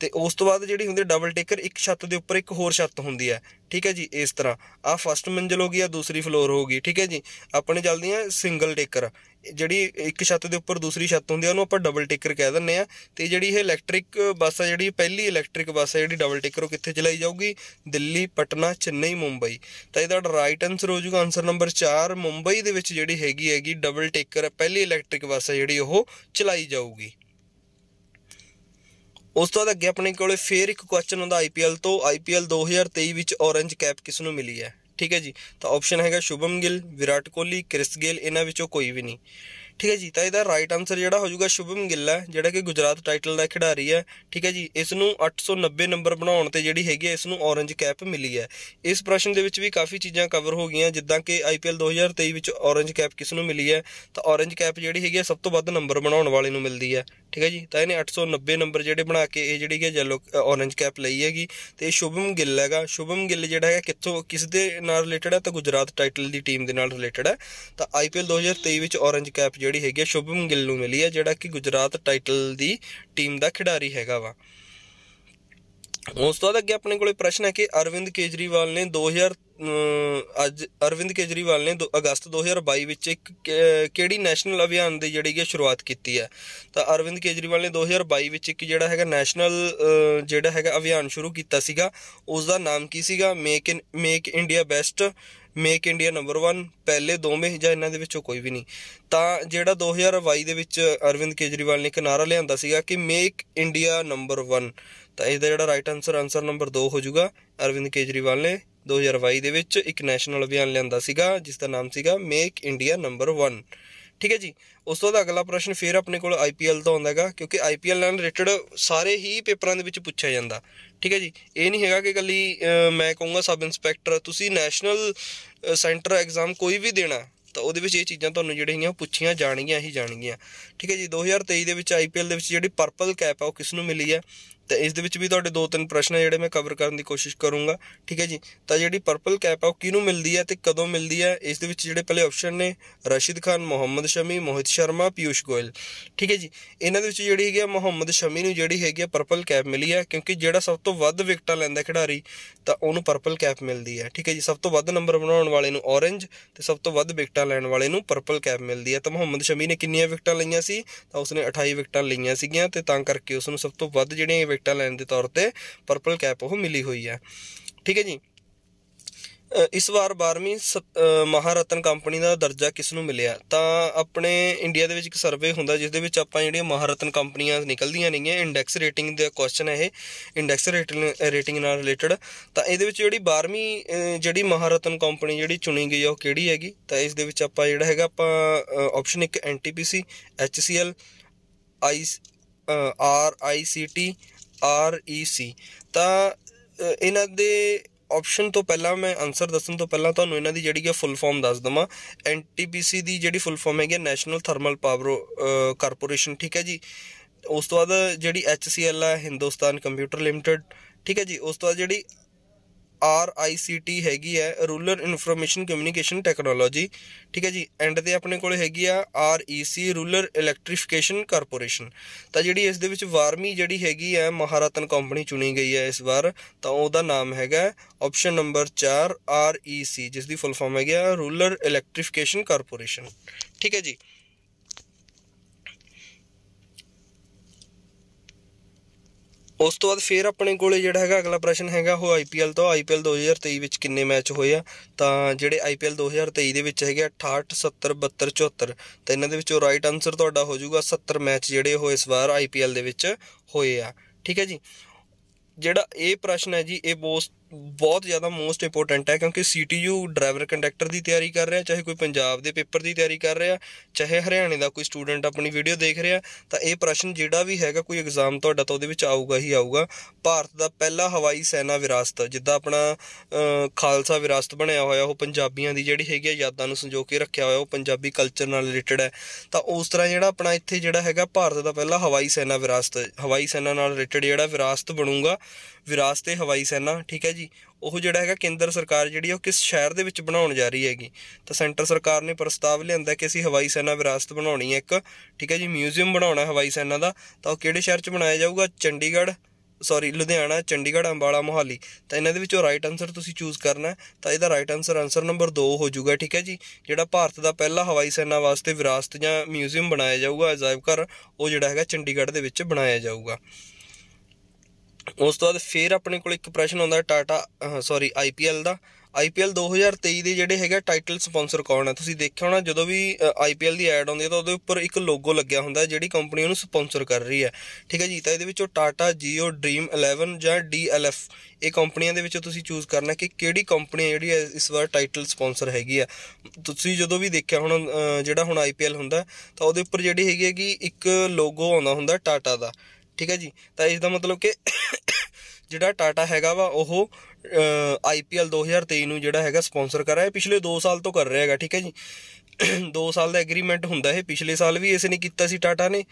ਤੇ ਉਸ ਤੋਂ ਬਾਅਦ ਜਿਹੜੀ ਹੁੰਦੀ ਹੈ ਡਬਲ ਟੇਕਰ ਇੱਕ ਛੱਤ ਦੇ ਉੱਪਰ ਇੱਕ ਹੋਰ ਛੱਤ ਹੁੰਦੀ ਹੈ ਠੀਕ ਹੈ ਜੀ ਇਸ ਤਰ੍ਹਾਂ ਆ ਫਸਟ ਮੰਜ਼ਲ ਹੋ ਗਈ ਆ ਦੂਸਰੀ ਫਲੋਰ ਹੋ ਗਈ ਠੀਕ ਹੈ ਜੀ ਆਪਣੇ ਚੱਲਦੇ ਆ ਸਿੰਗਲ ਟੇਕਰ ਜਿਹੜੀ ਇੱਕ ਛੱਤ ਦੇ ਉੱਪਰ ਦੂਸਰੀ ਛੱਤ ਹੁੰਦੀ ਆ ਉਹਨੂੰ ਆਪਾਂ ਡਬਲ ਟੇਕਰ ਕਹਿ ਦਿੰਨੇ ਆ ਤੇ ਜਿਹੜੀ ਇਹ ਇਲੈਕਟ੍ਰਿਕ ਬੱਸ ਆ ਜਿਹੜੀ ਪਹਿਲੀ ਇਲੈਕਟ੍ਰਿਕ ਬੱਸ ਆ ਜਿਹੜੀ ਡਬਲ ਟੇਕਰ ਉਹ ਕਿੱਥੇ ਚਲਾਈ ਜਾਊਗੀ ਦਿੱਲੀ ਪਟਨਾ ਚੇਨਈ ਮੁੰਬਈ ਤਾਂ ਇਹਦਾ ਰਾਈਟ ਆਨਸਰ ਹੋ ਜਾਊਗਾ ਆਨਸਰ ਨੰਬਰ 4 ਮੁੰਬਈ ਦੇ ਵਿੱਚ ਜਿਹੜੀ ਹੈਗੀ ਹੈਗੀ ਡਬਲ ਟੇਕਰ ਪਹਿਲੀ ਇਲੈਕਟ੍ਰਿਕ ਬੱਸ ਆ ਜਿਹੜੀ ਉਹ ਚਲਾਈ ਜਾਊਗੀ ਉਸ ਤੋਂ ਬਾਅਦ ਅੱਗੇ ਆਪਣੇ ਕੋਲੇ ਫੇਰ ਇੱਕ ਕੁਐਸਚਨ ਹੁੰਦਾ ਆਈਪੀਐਲ ਤੋਂ ਆਈਪੀਐਲ 2023 ਵਿੱਚ ਔਰੰਜ ਕੈਪ ਕਿਸ ਨੂੰ ਮਿਲੀ ਹੈ ਠੀਕ ਹੈ ਜੀ ਤਾਂ ਆਪਸ਼ਨ ਹੈਗਾ ਸ਼ੁਭਮ ਗਿੱਲ ਵਿਰਾਟ ਕੋਹਲੀ ਕ੍ਰਿਸ ਗੇਲ ਇਹਨਾਂ ਵਿੱਚੋਂ ਕੋਈ ਵੀ ਨਹੀਂ ਠੀਕ ਹੈ ਜੀ ਤਾਂ ਇਹਦਾ ਰਾਈਟ ਆਨਸਰ ਜਿਹੜਾ ਹੋ ਜਾਊਗਾ ਸ਼ੁਭਮ ਗਿੱਲ ਹੈ ਜਿਹੜਾ ਕਿ ਗੁਜਰਾਤ ਟਾਈਟਲ ਦਾ ਖਿਡਾਰੀ ਹੈ ਠੀਕ ਹੈ ਜੀ ਇਸ ਨੂੰ 890 ਨੰਬਰ ਬਣਾਉਣ ਤੇ ਜਿਹੜੀ ਹੈਗੀ ਇਸ ਨੂੰ ਔਰੇਂਜ ਕੈਪ ਮਿਲੀ ਹੈ ਇਸ ਪ੍ਰਸ਼ਨ ਦੇ ਵਿੱਚ ਵੀ ਕਾਫੀ ਚੀਜ਼ਾਂ ਕਵਰ ਹੋ ਗਈਆਂ ਜਿੱਦਾਂ ਕਿ ਆਈਪੀਐਲ 2023 ਵਿੱਚ ਔਰੇਂਜ ਕੈਪ ਕਿਸ ਨੂੰ ਮਿਲੀ ਹੈ ਤਾਂ ਔਰੇਂਜ ਕੈਪ ਜਿਹੜੀ ਹੈਗੀ ਸਭ ਤੋਂ ਵੱਧ ਨੰਬਰ ਬਣਾਉਣ ਵਾਲੇ ਨੂੰ ਮਿਲਦੀ ਹੈ ਠੀਕ ਹੈ ਜੀ ਤਾਂ ਇਹਨੇ 890 ਨੰਬਰ ਜਿਹੜੇ ਬਣਾ ਕੇ ਇਹ ਜਿਹੜੀ ਹੈ ਜੈਲੋ ਔਰੇਂਜ ਕੈਪ ਲਈ ਹੈਗੀ ਤੇ ਇਹ ਸ਼ੁਭਮ ਗਿੱਲ ਹੈਗਾ ਸ਼ੁਭਮ ਗਿੱਲ ਜਿਹੜਾ ਹੈ ਕਿੱਥੋਂ ਕਿਸ ਦੇ ਨਾਲ ਰਿਲੇਟਡ ਹੈ ਤਾਂ ਗੁਜਰਾਤ ਟਾਈਟਲ ਦੀ ਟੀਮ ਦੇ ਨਾਲ ਰਿਲੇਟਡ ਹੈ ਤਾਂ ਆਈਪੀਐਲ 2023 ਵਿੱਚ ਔਰੇਂਜ ਕੈਪ ਜਿਹੜੀ ਹੈਗੀ ਸ਼ੁਭਮ ਗਿੱਲ ਨੂੰ ਮਿਲੀ ਹੈ ਜਿਹੜਾ ਕਿ ਗੁਜਰਾਤ ਟਾਈਟਲ ਦੀ ਟੀਮ ਦਾ ਖਿਡਾਰੀ ਹੈਗਾ ਵਾ ਉਸ ਤੋਂ ਬਾਅਦ ਅੱਗੇ ਆਪਣੇ ਕੋਲੇ ਪ੍ਰਸ਼ਨ ਹੈ ਕਿ ਅਰਵਿੰਦ ਕੇਜਰੀਵਾਲ ਨੇ 2000 ਅੱਜ ਅਰਵਿੰਦ ਕੇਜਰੀਵਾਲ ਨੇ 2 ਅਗਸਤ 2022 ਵਿੱਚ ਇੱਕ ਕਿਹੜੀ ਨੈਸ਼ਨਲ ਅਭਿਆਨ ਦੀ ਜਿਹੜੀ ਕਿ ਸ਼ੁਰੂਆਤ ਕੀਤੀ ਹੈ ਤਾਂ ਅਰਵਿੰਦ ਕੇਜਰੀਵਾਲ ਨੇ 2022 ਵਿੱਚ ਇੱਕ ਜਿਹੜਾ ਹੈਗਾ ਨੈਸ਼ਨਲ ਜਿਹੜਾ ਹੈਗਾ ਅਭਿਆਨ ਸ਼ੁਰੂ ਕੀਤਾ ਸੀਗਾ ਉਸ ਦਾ ਨਾਮ ਕੀ ਸੀਗਾ make in make India best make India number 1 ਪਹਿਲੇ ਦੋਵੇਂ ਜਾਂ ਇਹਨਾਂ ਦੇ ਵਿੱਚੋਂ ਕੋਈ ਵੀ ਨਹੀਂ ਤਾਂ ਜਿਹੜਾ 2022 ਦੇ ਵਿੱਚ ਅਰਵਿੰਦ ਕੇਜਰੀਵਾਲ ਨੇ ਇੱਕ ਨਾਰਾ ਲਿਆਂਦਾ ਸੀਗਾ ਕਿ ਮੇਕ ਇੰਡੀਆ ਨੰਬਰ 1 ਤਾਂ ਇਹਦਾ ਜਿਹੜਾ ਰਾਈਟ ਆਨਸਰ ਆਨਸਰ ਨੰਬਰ 2 ਹੋ ਜਾਊਗਾ ਅਰਵਿੰਦ ਕੇਜਰੀਵਾਲ ਨੇ 2022 ਦੇ ਵਿੱਚ ਇੱਕ ਨੈਸ਼ਨਲ ਅਭਿਆਨ ਲਿਆਂਦਾ ਸੀਗਾ ਜਿਸ ਦਾ ਨਾਮ ਸੀਗਾ ਮੇਕ ਇੰਡੀਆ ਨੰਬਰ 1 ਠੀਕ ਹੈ ਜੀ ਉਸ ਤੋਂ ਬਾਅਦ ਅਗਲਾ ਪ੍ਰਸ਼ਨ ਫਿਰ ਆਪਣੇ ਕੋਲ ਆਈਪੀਐਲ ਦਾ ਆਉਂਦਾ ਹੈਗਾ ਕਿਉਂਕਿ ਆਈਪੀਐਲ ਨਾਲ ਰਿਲੇਟਡ ਸਾਰੇ ਹੀ ਪੇਪਰਾਂ ਦੇ ਵਿੱਚ ਪੁੱਛਿਆ ਜਾਂਦਾ ਠੀਕ ਹੈ ਜੀ ਇਹ ਨਹੀਂ ਹੈਗਾ ਕਿ ਕੱਲੀ ਮੈਂ ਕਹੂੰਗਾ ਸਬ ਇੰਸਪੈਕਟਰ ਤੁਸੀਂ ਨੈਸ਼ਨਲ ਸੈਂਟਰ ਐਗਜ਼ਾਮ ਕੋਈ ਵੀ ਦੇਣਾ ਤਾਂ ਉਹਦੇ ਵਿੱਚ ਇਹ ਚੀਜ਼ਾਂ ਤੁਹਾਨੂੰ ਜਿਹੜੀਆਂ ਪੁੱਛੀਆਂ ਜਾਣਗੀਆਂ ਹੀ ਜਾਣਗੀਆਂ ਠੀਕ ਹੈ ਜੀ 2023 ਦੇ ਵਿੱਚ ਆਈਪੀਐਲ ਦੇ ਵਿੱਚ ਜਿਹੜੀ ਪਰਪਲ ਕੈਪ ਆ ਉਹ ਕਿਸ ਨੂੰ ਮਿਲੀ ਹੈ ਤਾਂ ਇਸ ਦੇ ਵਿੱਚ ਵੀ ਤੁਹਾਡੇ ਦੋ ਤਿੰਨ ਪ੍ਰਸ਼ਨ ਹੈ ਜਿਹੜੇ ਮੈਂ ਕਵਰ ਕਰਨ ਦੀ ਕੋਸ਼ਿਸ਼ ਕਰੂੰਗਾ ਠੀਕ ਹੈ ਜੀ ਤਾਂ ਜਿਹੜੀ ਪਰਪਲ ਕੈਪ ਆ ਉਹ ਕਿਹਨੂੰ ਮਿਲਦੀ ਹੈ ਤੇ ਕਦੋਂ ਮਿਲਦੀ ਹੈ ਇਸ ਦੇ ਵਿੱਚ ਜਿਹੜੇ ਪਹਿਲੇ ਆਪਸ਼ਨ ਨੇ ਰਸ਼ੀਦ ਖਾਨ ਮੁਹੰਮਦ ਸ਼ਮੀ ਮੋਹਿਤ ਸ਼ਰਮਾ ਪਿਊਸ਼ ਗੋਇਲ ਠੀਕ ਹੈ ਜੀ ਇਹਨਾਂ ਦੇ ਵਿੱਚ ਜਿਹੜੀ ਹੈਗੀ ਆ ਮੁਹੰਮਦ ਸ਼ਮੀ ਨੂੰ ਜਿਹੜੀ ਹੈਗੀ ਆ ਪਰਪਲ ਕੈਪ ਮਿਲੀ ਹੈ ਕਿਉਂਕਿ ਜਿਹੜਾ ਸਭ ਤੋਂ ਵੱਧ ਵਿਕਟਾਂ ਲੈਂਦਾ ਖਿਡਾਰੀ ਤਾਂ ਉਹਨੂੰ ਪਰਪਲ ਕੈਪ ਮਿਲਦੀ ਹੈ ਠੀਕ ਹੈ ਜੀ ਸਭ ਤੋਂ ਵੱਧ ਨੰਬਰ ਬਣਾਉਣ ਵਾਲੇ ਨੂੰ ਔਰੇਂਜ ਤੇ ਸਭ ਤੋਂ ਵੱਧ ਵਿਕਟਾਂ ਲੈਣ ਵਾਲੇ ਨੂੰ ਪਰਪਲ ਕੈਪ ਮਿਲਦੀ ਹੈ ਤਾਂ ਮੁਹੰਮਦ ਸ਼ਮੀ ਨੇ ਕਿੰਨੀਆਂ ਵਿਕਟਾਂ ਲਈਆਂ ਸੀ ਤਾਂ ਉਸਨੇ 28 ਵਿਕਟਾਂ ਲਈਆਂ ਸੀਗੀਆਂ ਤੇ ਤਾਂ ਕਰਕੇ ਉਸ ਨੂੰ ਸਭ ਤੋਂ ਵੱਧ ਜਿਹੜੀਆਂ ਬੇਟਾ ਲੈਣ ਦੇ ਤੌਰ ਤੇ ਪਰਪਲ ਕੈਪ ਉਹ ਮਿਲੀ ਹੋਈ ਹੈ ਠੀਕ ਹੈ ਜੀ ਇਸ ਵਾਰ 12ਵੀਂ ਮਹਾਰਤਨ ਕੰਪਨੀ ਦਾ ਦਰਜਾ ਕਿਸ ਨੂੰ ਮਿਲਿਆ ਤਾਂ ਆਪਣੇ ਇੰਡੀਆ ਦੇ ਵਿੱਚ ਇੱਕ ਸਰਵੇ ਹੁੰਦਾ ਜਿਸ ਦੇ ਵਿੱਚ ਆਪਾਂ ਜਿਹੜੀਆਂ ਮਹਾਰਤਨ ਕੰਪਨੀਆਂ ਨਿਕਲਦੀਆਂ ਹੈ ਇੰਡੈਕਸ ਰੇਟਿੰਗ ਦਾ ਕੁਐਸਚਨ ਹੈ ਇਹ ਇੰਡੈਕਸ ਰੇਟਿੰਗ ਨਾਲ ਰਿਲੇਟਡ ਤਾਂ ਇਹਦੇ ਵਿੱਚ ਜਿਹੜੀ 12ਵੀਂ ਜਿਹੜੀ ਮਹਾਰਤਨ ਕੰਪਨੀ ਜਿਹੜੀ ਚੁਣੀ ਗਈ ਹੈ ਉਹ ਕਿਹੜੀ ਹੈਗੀ ਤਾਂ ਇਸ ਦੇ ਵਿੱਚ ਆਪਾਂ ਜਿਹੜਾ ਹੈਗਾ ਆਪਾਂ option 1 NTPC HCL I R I C T R E C ਤਾਂ ਇਹਨਾਂ ਦੇ ਆਪਸ਼ਨ ਤੋਂ ਪਹਿਲਾਂ ਮੈਂ ਆਨਸਰ ਦੱਸਣ ਤੋਂ ਪਹਿਲਾਂ ਤੁਹਾਨੂੰ ਇਹਨਾਂ ਦੀ ਜਿਹੜੀ ਹੈ ਫੁੱਲ ਫਾਰਮ ਦੱਸ ਦਵਾਂ NTPC ਦੀ ਜਿਹੜੀ ਫੁੱਲ ਫਾਰਮ ਹੈਗੀ ਨੈਸ਼ਨਲ ਥਰਮਲ ਪਾਵਰ ਕਾਰਪੋਰੇਸ਼ਨ ਠੀਕ ਹੈ ਜੀ ਉਸ ਤੋਂ ਬਾਅਦ ਜਿਹੜੀ HCL ਹੈ ਹਿੰਦੁਸਤਾਨ ਕੰਪਿਊਟਰ ਲਿਮਟਿਡ ਠੀਕ ਹੈ ਜੀ ਉਸ ਤੋਂ ਬਾਅਦ ਜਿਹੜੀ ਆਰ ਆਈ ਸੀ ਟੀ ਹੈਗੀ ਹੈ ਰੂਰਲ ਇਨਫੋਰਮੇਸ਼ਨ ਕਮਿਊਨੀਕੇਸ਼ਨ ਟੈਕਨੋਲੋਜੀ ਠੀਕ ਹੈ ਜੀ ਐਂਡ ਤੇ ਆਪਣੇ ਕੋਲ ਹੈਗੀ ਆ R E C rural electrification corporation ਤਾਂ ਜਿਹੜੀ ਇਸ ਦੇ ਵਿੱਚ ਵਾਰਮੀ ਜਿਹੜੀ ਹੈਗੀ ਹੈ ਮਹਾਰਤਨ ਕੰਪਨੀ ਚੁਣੀ ਗਈ ਹੈ ਇਸ ਵਾਰ ਤਾਂ ਉਹਦਾ ਨਾਮ ਹੈਗਾ option number 4 R E C ਜਿਸ ਦੀ ਫੁੱਲ ਫਾਰਮ ਹੈਗਾ ਰੂਰਲ ਇਲੈਕਟ੍ਰੀਫਿਕੇਸ਼ਨ ਕਾਰਪੋਰੇਸ਼ਨ ਠੀਕ ਹੈ ਜੀ ਉਸ ਤੋਂ ਬਾਅਦ ਫਿਰ ਆਪਣੇ ਕੋਲੇ ਜਿਹੜਾ ਹੈਗਾ ਅਗਲਾ ਪ੍ਰਸ਼ਨ ਹੈਗਾ ਉਹ ਆਈਪੀਐਲ ਤੋਂ ਆਈਪੀਐਲ 2023 ਵਿੱਚ ਕਿੰਨੇ ਮੈਚ ਹੋਏ ਆ ਤਾਂ ਜਿਹੜੇ ਆਈਪੀਐਲ 2023 ਦੇ ਵਿੱਚ ਹੈਗੇ 68 70 72 74 ਤਾਂ ਇਹਨਾਂ ਦੇ ਵਿੱਚੋਂ ਰਾਈਟ ਆਨਸਰ ਤੁਹਾਡਾ ਹੋ ਜਾਊਗਾ 70 ਮੈਚ ਜਿਹੜੇ ਉਹ ਇਸ ਵਾਰ ਆਈਪੀਐਲ ਦੇ ਵਿੱਚ ਹੋਏ ਆ ਠੀਕ ਹੈ ਜੀ ਜਿਹੜਾ ਇਹ ਪ੍ਰਸ਼ਨ ਹੈ ਜੀ ਇਹ ਬੋਸ ਬਹੁਤ ਜ਼ਿਆਦਾ ਮੋਸਟ ਇੰਪੋਰਟੈਂਟ ਹੈ ਕਿਉਂਕਿ ਸੀਟੀਯੂ ਡਰਾਈਵਰ ਕੰਡਕਟਰ ਦੀ ਤਿਆਰੀ ਕਰ ਰਿਹਾ ਚਾਹੇ ਕੋਈ ਪੰਜਾਬ ਦੇ ਪੇਪਰ ਦੀ ਤਿਆਰੀ ਕਰ ਰਿਹਾ ਚਾਹੇ ਹਰਿਆਣੇ ਦਾ ਕੋਈ ਸਟੂਡੈਂਟ ਆਪਣੀ ਵੀਡੀਓ ਦੇਖ ਰਿਹਾ ਤਾਂ ਇਹ ਪ੍ਰਸ਼ਨ ਜਿਹੜਾ ਵੀ ਹੈਗਾ ਕੋਈ ਐਗਜ਼ਾਮ ਤੁਹਾਡਾ ਤਾਂ ਉਹਦੇ ਵਿੱਚ ਆਊਗਾ ਹੀ ਆਊਗਾ ਭਾਰਤ ਦਾ ਪਹਿਲਾ ਹਵਾਈ ਸੈਨਾ ਵਿਰਾਸਤ ਜਿੱਦਾਂ ਆਪਣਾ ਖਾਲਸਾ ਵਿਰਾਸਤ ਬਣਿਆ ਹੋਇਆ ਉਹ ਪੰਜਾਬੀਆਂ ਦੀ ਜਿਹੜੀ ਹੈਗੀ ਯਾਦਾਂ ਨੂੰ ਸੰਜੋ ਕੇ ਰੱਖਿਆ ਹੋਇਆ ਉਹ ਪੰਜਾਬੀ ਕਲਚਰ ਨਾਲ ਰਿਲੇਟਡ ਹੈ ਤਾਂ ਉਸ ਤਰ੍ਹਾਂ ਜਿਹੜਾ ਆਪਣਾ ਇੱਥੇ ਜਿਹੜਾ ਹੈਗਾ ਭਾਰਤ ਦਾ ਪਹਿਲਾ ਹਵਾਈ ਸੈਨਾ ਵਿਰਾਸਤ ਹਵਾਈ ਸੈਨਾ ਨਾਲ ਰਿਲੇਟਡ ਜਿਹੜਾ ਵਿਰਾਸਤ ਬਣੂਗਾ ਵਿਰਾਸਤੇ ਹਵਾਈ ਸੈਨਾ ਠੀਕ ਹੈ ਜੀ ਉਹ ਜਿਹੜਾ ਹੈਗਾ ਕੇਂਦਰ ਸਰਕਾਰ ਜਿਹੜੀ ਉਹ ਕਿਸ ਸ਼ਹਿਰ ਦੇ ਵਿੱਚ ਬਣਾਉਣ ਜਾ ਰਹੀ ਹੈਗੀ ਤਾਂ ਸੈਂਟਰ ਸਰਕਾਰ ਨੇ ਪ੍ਰਸਤਾਵ ਲਿਆਂਦਾ ਕਿ ਅਸੀਂ ਹਵਾਈ ਸੈਨਾ ਵਿਰਾਸਤ ਬਣਾਉਣੀ ਹੈ ਇੱਕ ਠੀਕ ਹੈ ਜੀ ਮਿਊਜ਼ੀਅਮ ਬਣਾਉਣਾ ਹਵਾਈ ਸੈਨਾ ਦਾ ਤਾਂ ਉਹ ਕਿਹੜੇ ਸ਼ਹਿਰ 'ਚ ਬਣਾਇਆ ਜਾਊਗਾ ਚੰਡੀਗੜ੍ਹ ਸੌਰੀ ਲੁਧਿਆਣਾ ਚੰਡੀਗੜ੍ਹ ਅੰਬਾਲਾ ਮੋਹਾਲੀ ਤਾਂ ਇਹਨਾਂ ਦੇ ਵਿੱਚੋਂ ਰਾਈਟ ਆਨਸਰ ਤੁਸੀਂ ਚੂਜ਼ ਕਰਨਾ ਤਾਂ ਇਹਦਾ ਰਾਈਟ ਆਨਸਰ ਆਨਸਰ ਨੰਬਰ 2 ਹੋ ਜਾਊਗਾ ਠੀਕ ਹੈ ਜੀ ਜਿਹੜਾ ਭਾਰਤ ਦਾ ਪਹਿਲਾ ਹਵਾਈ ਸੈਨਾ ਵਾਸਤੇ ਵਿਰਾਸਤ ਜਾਂ ਮਿਊਜ਼ੀਅਮ ਬਣਾਇਆ ਜਾਊਗਾ ਅਜਾਇਬ ਘਰ ਉਹ ਜਿਹੜਾ ਹੈਗਾ ਚੰਡੀਗੜ੍ਹ ਦੇ ਵਿੱਚ ਬਣਾਇਆ ਜਾਊਗਾ ਉਸ ਤੋਂ ਬਾਅਦ ਫਿਰ ਆਪਣੇ ਕੋਲ ਇੱਕ ਪ੍ਰਸ਼ਨ ਆਉਂਦਾ ਟਾਟਾ ਸੌਰੀ ਆਈਪੀਐਲ ਦਾ ਆਈਪੀਐਲ 2023 ਦੇ ਜਿਹੜੇ ਹੈਗਾ ਟਾਈਟਲ ਸਪான்ਸਰ ਕੌਣ ਹੈ ਤੁਸੀਂ ਦੇਖਿਆ ਹੋਣਾ ਜਦੋਂ ਵੀ ਆਈਪੀਐਲ ਦੀ ਐਡ ਆਉਂਦੀ ਹੈ ਤਾਂ ਉਹਦੇ ਉੱਪਰ ਇੱਕ ਲੋਗੋ ਲੱਗਿਆ ਹੁੰਦਾ ਜਿਹੜੀ ਕੰਪਨੀ ਉਹਨੂੰ ਸਪான்ਸਰ ਕਰ ਰਹੀ ਹੈ ਠੀਕ ਹੈ ਜੀ ਤਾਂ ਇਹਦੇ ਵਿੱਚੋਂ ਟਾਟਾ ਜੀਓ ਡ੍ਰੀਮ 11 ਜਾਂ ਡੀਐਲਐਫ ਇਹ ਕੰਪਨੀਆਂ ਦੇ ਵਿੱਚੋਂ ਤੁਸੀਂ ਚੂਜ਼ ਕਰਨਾ ਕਿ ਕਿਹੜੀ ਕੰਪਨੀ ਹੈ ਜਿਹੜੀ ਇਸ ਵਾਰ ਟਾਈਟਲ ਸਪான்ਸਰ ਹੈਗੀ ਆ ਤੁਸੀਂ ਜਦੋਂ ਵੀ ਦੇਖਿਆ ਹੁਣ ਜਿਹੜਾ ਹੁਣ ਆਈਪੀਐਲ ਹੁੰਦਾ ਤਾਂ ਉਹਦੇ ਉੱਪਰ ਜਿਹੜੀ ਹੈਗੀ ਕਿ ਇੱਕ ਲੋਗੋ ਆਉਂਦਾ ਹੁੰਦਾ ਟਾਟਾ ਦਾ ਠੀਕ ਹੈ ਜੀ ਤਾਂ ਇਸ ਦਾ ਮਤਲਬ ਕਿ ਜਿਹੜਾ ਟਾਟਾ ਹੈਗਾ ਵਾ ਉਹ ਆਈਪੀਐਲ 2023 ਨੂੰ ਜਿਹੜਾ ਹੈਗਾ ਸਪான்ਸਰ ਕਰ ਰਿਹਾ ਹੈ ਪਿਛਲੇ 2 ਸਾਲ ਤੋਂ ਕਰ ਰਿਹਾ ਹੈਗਾ ਠੀਕ ਹੈ ਜੀ 2 ਸਾਲ ਦਾ ਐਗਰੀਮੈਂਟ ਹੁੰਦਾ ਹੈ ਪਿਛਲੇ ਸਾਲ ਵੀ ਇਸ ਨੇ ਕੀਤਾ ਸੀ ਟਾਟਾ ਨੇ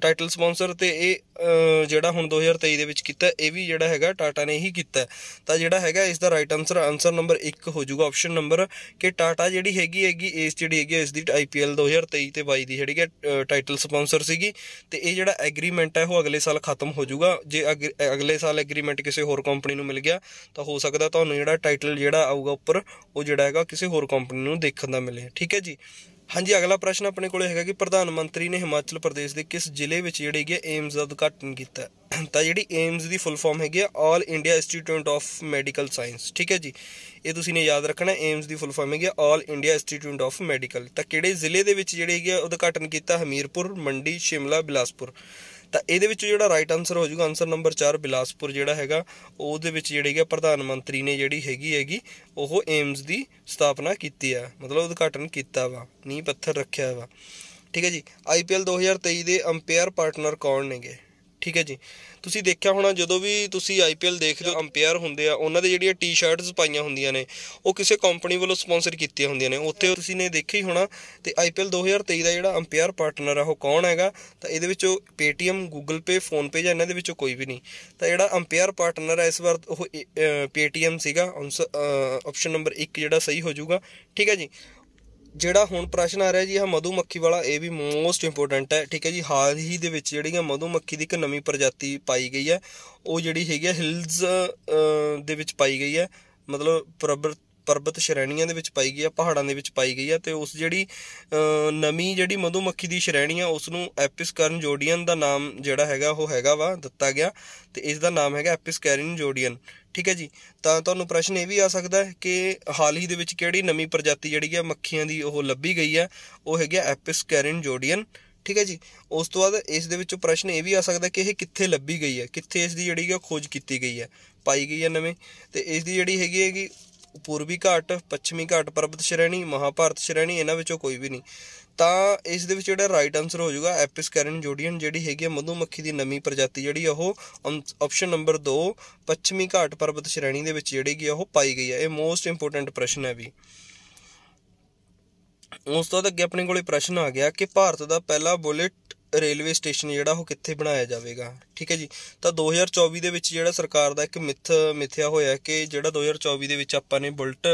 ਟਾਈਟਲ ਸਪਾਂਸਰ ਤੇ ਇਹ ਜਿਹੜਾ ਹੁਣ 2023 ਦੇ ਵਿੱਚ ਕੀਤਾ ਇਹ ਵੀ ਜਿਹੜਾ ਹੈਗਾ ਟਾਟਾ ਨੇ ਹੀ ਕੀਤਾ ਤਾਂ ਜਿਹੜਾ ਹੈਗਾ ਇਸ ਦਾ ਰਾਈਟ ਆਨਸਰ ਆਨਸਰ ਨੰਬਰ 1 ਹੋ ਜਾਊਗਾ ਆਪਸ਼ਨ ਨੰਬਰ ਕਿ ਟਾਟਾ ਜਿਹੜੀ ਹੈਗੀ ਹੈਗੀ ਇਸ ਜਿਹੜੀ ਹੈਗੀ ਇਸ ਦੀ ਆਈਪੀਐਲ 2023 ਤੇ 22 ਦੀ ਜਿਹੜੀ ਹੈ ਟਾਈਟਲ ਸਪਾਂਸਰ ਸੀਗੀ ਤੇ ਇਹ ਜਿਹੜਾ ਐਗਰੀਮੈਂਟ ਹੈ ਉਹ ਅਗਲੇ ਸਾਲ ਖਤਮ ਹੋ ਜਾਊਗਾ ਜੇ ਅਗਲੇ ਸਾਲ ਐਗਰੀਮੈਂਟ ਕਿਸੇ ਹੋਰ ਕੰਪਨੀ ਨੂੰ ਮਿਲ ਗਿਆ ਤਾਂ ਹੋ ਸਕਦਾ ਤੁਹਾਨੂੰ ਜਿਹੜਾ ਟਾਈਟਲ ਜਿਹੜਾ ਆਊਗਾ ਉੱਪਰ ਉਹ ਜਿਹੜਾ ਹੈਗਾ ਕਿਸੇ ਹੋਰ ਕੰਪਨੀ ਨੂੰ ਦੇਖਣ ਦਾ ਮਿਲੇ ਠੀਕ ਹੈ ਜੀ ਹਾਂਜੀ ਅਗਲਾ ਪ੍ਰਸ਼ਨ ਆਪਣੇ ਕੋਲੇ ਹੈਗਾ ਕਿ ਪ੍ਰਧਾਨ ਮੰਤਰੀ ਨੇ ਹਿਮਾਚਲ ਪ੍ਰਦੇਸ਼ ਦੇ ਕਿਸ ਜ਼ਿਲ੍ਹੇ ਵਿੱਚ ਜਿਹੜੀ ਹੈ ਏਮਜ਼ ਦਾ ਉਦਘਾਟਨ ਕੀਤਾ ਤਾਂ ਜਿਹੜੀ ਏਮਜ਼ ਦੀ ਫੁੱਲ ਫਾਰਮ ਹੈਗੀ ਆ all India institute of medical science ਠੀਕ ਹੈ ਜੀ ਇਹ ਤੁਸੀਂ ਨੇ ਯਾਦ ਰੱਖਣਾ ਏਮਜ਼ ਦੀ ਫੁੱਲ ਫਾਰਮ ਹੈਗੀ ਆ all India institute of medical ਤਾਂ ਕਿਹੜੇ ਜ਼ਿਲ੍ਹੇ ਦੇ ਵਿੱਚ ਜਿਹੜੀ ਹੈ ਉਦਘਾਟਨ ਕੀਤਾ ਹਮੀਰਪੁਰ ਮੰਡੀ ਸ਼ਿਮਲਾ ਬਿਲਾਸਪੁਰ ਤਾਂ ਇਹਦੇ ਵਿੱਚ ਜਿਹੜਾ ਰਾਈਟ ਆਨਸਰ ਹੋ ਜਾਊਗਾ ਆਨਸਰ ਨੰਬਰ 4 ਬਿਲਾਸਪੁਰ ਜਿਹੜਾ ਹੈਗਾ ਉਹਦੇ ਵਿੱਚ ਜਿਹੜੀ ਹੈ ਪ੍ਰਧਾਨ ਮੰਤਰੀ ਨੇ ਜਿਹੜੀ ਹੈਗੀ ਹੈਗੀ ਉਹ ਏਮਸ ਦੀ ਸਥਾਪਨਾ ਕੀਤੀ ਆ ਮਤਲਬ ਉਦਘਾਟਨ ਕੀਤਾ ਵਾ ਨੀਂਹ ਪੱਥਰ ਰੱਖਿਆ ਵਾ ਠੀਕ ਹੈ ਜੀ ਆਈਪੀਐਲ 2023 ਦੇ ਅੰਪਾਇਰ ਪਾਰਟਨਰ ਕੌਣ ਨੇਗੇ ਠੀਕ ਹੈ ਜੀ ਤੁਸੀਂ ਦੇਖਿਆ ਹੋਣਾ ਜਦੋਂ ਵੀ ਤੁਸੀਂ ਆਈਪੀਐਲ ਦੇਖਦੇ ਹੋ ਅੰਪਾਇਰ ਹੁੰਦੇ ਆ ਉਹਨਾਂ ਦੇ ਜਿਹੜੀਆਂ ਟੀ-ਸ਼ਰਟਸ ਪਾਈਆਂ ਹੁੰਦੀਆਂ ਨੇ ਉਹ ਕਿਸੇ ਕੰਪਨੀ ਵੱਲੋਂ ਸਪਾਂਸਰ ਕੀਤੀਆਂ ਹੁੰਦੀਆਂ ਨੇ ਉੱਥੇ ਤੁਸੀਂ ਨੇ ਦੇਖਿਆ ਹੀ ਹੋਣਾ ਤੇ ਆਈਪੀਐਲ 2023 ਦਾ ਜਿਹੜਾ ਅੰਪਾਇਰ ਪਾਰਟਨਰ ਆ ਉਹ ਕੌਣ ਹੈਗਾ ਤਾਂ ਇਹਦੇ ਵਿੱਚੋਂ Paytm Google Pay Phone Pay ਜਾਂ ਇਹਨਾਂ ਦੇ ਵਿੱਚੋਂ ਕੋਈ ਵੀ ਨਹੀਂ ਤਾਂ ਜਿਹੜਾ ਅੰਪਾਇਰ ਪਾਰਟਨਰ ਆ ਇਸ ਵਾਰ ਉਹ Paytm ਸੀਗਾ ਆਪਸ਼ਨ ਨੰਬਰ 1 ਜਿਹੜਾ ਸਹੀ ਹੋ ਜਾਊਗਾ ਠੀਕ ਹੈ ਜੀ ਜਿਹੜਾ ਹੁਣ ਪ੍ਰਸ਼ਨ ਆ ਰਿਹਾ ਜੀ ਇਹ ਮਧੂਮੱਖੀ ਵਾਲਾ ਇਹ ਵੀ ਮੋਸਟ ਇੰਪੋਰਟੈਂਟ ਹੈ ਠੀਕ ਹੈ ਜੀ ਹਾਲ ਹੀ ਦੇ ਵਿੱਚ ਜਿਹੜੀਆਂ ਮਧੂਮੱਖੀ ਦੀ ਇੱਕ ਨਵੀਂ ਪ੍ਰਜਾਤੀ ਪਾਈ ਗਈ ਹੈ ਉਹ ਜਿਹੜੀ ਹੈਗੀ ਹੈ ਹਿਲਸ ਦੇ ਵਿੱਚ ਪਾਈ ਗਈ ਹੈ ਮਤਲਬ ਪਰਬਤ ਪਰਬਤ ਸ਼੍ਰੇਣੀਆਂ ਦੇ ਵਿੱਚ ਪਾਈ ਗਈ ਹੈ ਪਹਾੜਾਂ ਦੇ ਵਿੱਚ ਪਾਈ ਗਈ ਹੈ ਤੇ ਉਸ ਜਿਹੜੀ ਨਵੀਂ ਜਿਹੜੀ ਮਧੂਮੱਖੀ ਦੀ ਸ਼੍ਰੇਣੀ ਆ ਉਸ ਨੂੰ ਐਪਿਸਕਰਨ ਜੋਡੀਅਨ ਦਾ ਨਾਮ ਜਿਹੜਾ ਹੈਗਾ ਉਹ ਹੈਗਾ ਵਾ ਦਿੱਤਾ ਗਿਆ ਤੇ ਇਸ ਦਾ ਨਾਮ ਹੈਗਾ ਕੈਰਿਨ ਜੋਡੀਅਨ ਠੀਕ ਹੈ ਜੀ ਤਾਂ ਤੁਹਾਨੂੰ ਪ੍ਰਸ਼ਨ ਇਹ ਵੀ ਆ ਸਕਦਾ ਹੈ ਕਿ ਹਾਲ ਹੀ ਦੇ ਵਿੱਚ ਕਿਹੜੀ ਨਵੀਂ ਪ੍ਰਜਾਤੀ ਜਿਹੜੀ ਹੈ ਮੱਖੀਆਂ ਦੀ ਉਹ ਲੱਭੀ ਗਈ ਹੈ ਉਹ ਹੈਗੀ ਐਪਿਸ ਕੈਰਨ ਜੋਡੀਅਨ ਠੀਕ ਹੈ ਜੀ ਉਸ ਤੋਂ ਬਾਅਦ ਇਸ ਦੇ ਵਿੱਚੋਂ ਪ੍ਰਸ਼ਨ ਇਹ ਵੀ ਆ ਸਕਦਾ ਕਿ ਇਹ ਕਿੱਥੇ ਲੱਭੀ ਗਈ ਹੈ ਕਿੱਥੇ ਇਸ ਦੀ ਜਿਹੜੀ ਹੈ ਖੋਜ ਕੀਤੀ ਗਈ ਹੈ ਪਾਈ ਗਈ ਹੈ ਨਵੇਂ ਤੇ ਇਸ ਦੀ ਜਿਹੜੀ ਹੈਗੀ ਹੈਗੀ ਪੂਰਬੀ ਘਾਟ ਪੱਛਮੀ ਘਾਟ ਪਰਬਤ ਸ਼੍ਰੇਣੀ ਮਹਾਭਾਰਤ ਸ਼੍ਰੇਣੀ ਇਹਨਾਂ ਵਿੱਚੋਂ ਕੋਈ ਵੀ ਨਹੀਂ ਤਾਂ ਇਸ ਦੇ ਵਿੱਚ ਜਿਹੜਾ ਰਾਈਟ ਆਨਸਰ ਹੋ ਜਾਊਗਾ ਐਪਿਸ ਜੋਡੀਅਨ ਜਿਹੜੀ ਹੈਗੀ ਹੈ ਮਧੂਮੱਖੀ ਦੀ ਨਵੀਂ ਪ੍ਰਜਾਤੀ ਜਿਹੜੀ ਉਹ ਆਪਸ਼ਨ ਨੰਬਰ 2 ਪੱਛਮੀ ਘਾਟ ਪਰਬਤ ਸ਼੍ਰੇਣੀ ਦੇ ਵਿੱਚ ਜਿਹੜੀ ਹੈ ਉਹ ਪਾਈ ਗਈ ਹੈ ਇਹ ਮੋਸਟ ਇੰਪੋਰਟੈਂਟ ਪ੍ਰਸ਼ਨ ਹੈ ਵੀ ਉਸ ਤੋਂ ਅੱਗੇ ਆਪਣੇ ਕੋਲੇ ਪ੍ਰਸ਼ਨ ਆ ਗਿਆ ਕਿ ਭਾਰਤ ਦਾ ਪਹਿਲਾ ਬੁਲੇਟ ਰੇਲਵੇ ਸਟੇਸ਼ਨ ਜਿਹੜਾ ਉਹ ਕਿੱਥੇ ਬਣਾਇਆ ਜਾਵੇਗਾ ਠੀਕ ਹੈ ਜੀ ਤਾਂ 2024 ਦੇ ਵਿੱਚ ਜਿਹੜਾ ਸਰਕਾਰ ਦਾ ਇੱਕ ਮਿੱਥ ਮਿੱਥਿਆ ਹੋਇਆ ਕਿ ਜਿਹੜਾ 2024 ਦੇ ਵਿੱਚ ਆਪਾਂ ਨੇ ਬੁਲਟ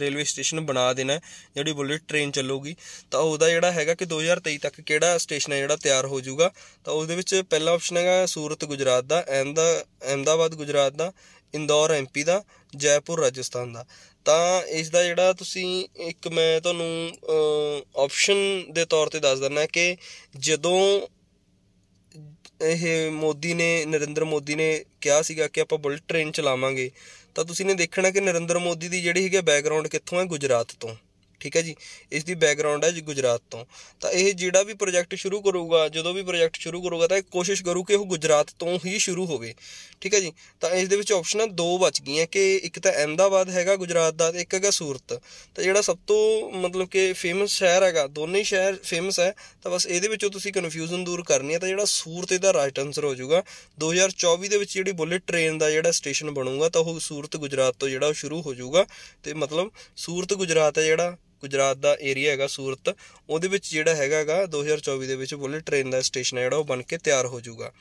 ਰੇਲਵੇ ਸਟੇਸ਼ਨ ਬਣਾ ਦੇਣਾ ਜਿਹੜੀ ਬੁਲਟ ਟ੍ਰੇਨ ਚੱਲੂਗੀ ਤਾਂ ਉਹਦਾ ਜਿਹੜਾ ਹੈਗਾ ਕਿ 2023 ਤੱਕ ਕਿਹੜਾ ਸਟੇਸ਼ਨ ਹੈ ਜਿਹੜਾ ਤਿਆਰ ਹੋ ਜਾਊਗਾ ਤਾਂ ਉਹਦੇ ਵਿੱਚ ਪਹਿਲਾ ਆਪਸ਼ਨ ਹੈਗਾ ਸੂਰਤ ਗੁਜਰਾਤ ਦਾ ਅਹਿਮਦਾ ਅਹਿਮਦਾਬਾਦ ਗੁਜਰਾਤ ਦਾ ਇੰਦੌਰ ਐਮਪੀ ਦਾ ਜੈਪੁਰ ਰਾਜਸਥਾਨ ਦਾ ਤਾਂ ਇਸ ਦਾ ਜਿਹੜਾ ਤੁਸੀਂ ਇੱਕ ਮੈਂ ਤੁਹਾਨੂੰ ਆਪਸ਼ਨ ਦੇ ਤੌਰ ਤੇ ਦੱਸ ਦਿੰਦਾ ਕਿ ਜਦੋਂ ਇਹ ਮੋਦੀ ਨੇ ਨਰਿੰਦਰ ਮੋਦੀ ਨੇ ਕਿਹਾ ਸੀਗਾ ਕਿ ਆਪਾਂ ਬੁਲਟ ਟ੍ਰੇਨ ਚਲਾਵਾਂਗੇ ਤਾਂ ਤੁਸੀਂ ਨੇ ਦੇਖਣਾ ਕਿ ਨਰਿੰਦਰ ਮੋਦੀ ਦੀ ਜਿਹੜੀ ਹੈਗੀ ਬੈਕਗ੍ਰਾਉਂਡ ਕਿੱਥੋਂ ਹੈ ਗੁਜਰਾਤ ਤੋਂ ਠੀਕ ਹੈ ਜੀ ਇਸ ਦੀ ਬੈਕਗ੍ਰਾਉਂਡ ਹੈ ਜੀ ਗੁਜਰਾਤ ਤੋਂ ਤਾਂ ਇਹ ਜਿਹੜਾ ਵੀ ਪ੍ਰੋਜੈਕਟ ਸ਼ੁਰੂ ਕਰੂਗਾ ਜਦੋਂ ਵੀ ਪ੍ਰੋਜੈਕਟ ਸ਼ੁਰੂ ਕਰੂਗਾ ਤਾਂ ਇਹ ਕੋਸ਼ਿਸ਼ ਕਰੂ ਕਿ ਉਹ ਗੁਜਰਾਤ ਤੋਂ ਹੀ ਸ਼ੁਰੂ ਹੋਵੇ ਠੀਕ ਹੈ ਜੀ ਤਾਂ ਇਸ ਦੇ ਵਿੱਚ ਆਪਸ਼ਨਾਂ ਦੋ ਬਚ ਗਈਆਂ ਕਿ ਇੱਕ ਤਾਂ ਅਹਿਮਦਾਬਾਦ ਹੈਗਾ ਗੁਜਰਾਤ ਦਾ ਤੇ ਇੱਕ ਹੈਗਾ ਸੂਰਤ ਤਾਂ ਜਿਹੜਾ ਸਭ ਤੋਂ ਮਤਲਬ ਕਿ ਫੇਮਸ ਸ਼ਹਿਰ ਹੈਗਾ ਦੋਨੇ ਸ਼ਹਿਰ ਫੇਮਸ ਹੈ ਤਾਂ ਬਸ ਇਹਦੇ ਵਿੱਚੋਂ ਤੁਸੀਂ ਕਨਫਿਊਜ਼ਨ ਦੂਰ ਕਰਨੀ ਹੈ ਤਾਂ ਜਿਹੜਾ ਸੂਰਤ ਇਹਦਾ ਰਾਈਟ ਆਨਸਰ ਹੋ ਜਾਊਗਾ 2024 ਦੇ ਵਿੱਚ ਜਿਹੜੀ ਬੁਲੇਟ ਟ੍ਰੇਨ ਦਾ ਜਿਹੜਾ ਸਟੇਸ਼ਨ ਬਣੂਗਾ ਤਾਂ ਉਹ ਸੂਰਤ ਗੁਜਰਾਤ ਤੋਂ ਜਿਹੜਾ ਉਹ ਸ਼ੁਰੂ ਹੋ ਜਾਊਗਾ ਤੇ ਮਤਲਬ ਸੂਰਤ ਗੁਜਰਾਤ ਹੈ ਜਿਹੜਾ ਗੁਜਰਾਤ ਦਾ ਏਰੀਆ ਹੈਗਾ ਸੂਰਤ ਉਹਦੇ ਵਿੱਚ ਜਿਹੜਾ ਹੈਗਾਗਾ 2024 ਦੇ ਵਿੱਚ ਬੁਲੇਟ ਟ੍ਰੇਨ ਦਾ ਸਟੇਸ਼ਨ ਹੈ ਜਿਹੜਾ ਉਹ ਬਣ ਕੇ ਤਿਆਰ ਹੋ ਜਾਊਗਾ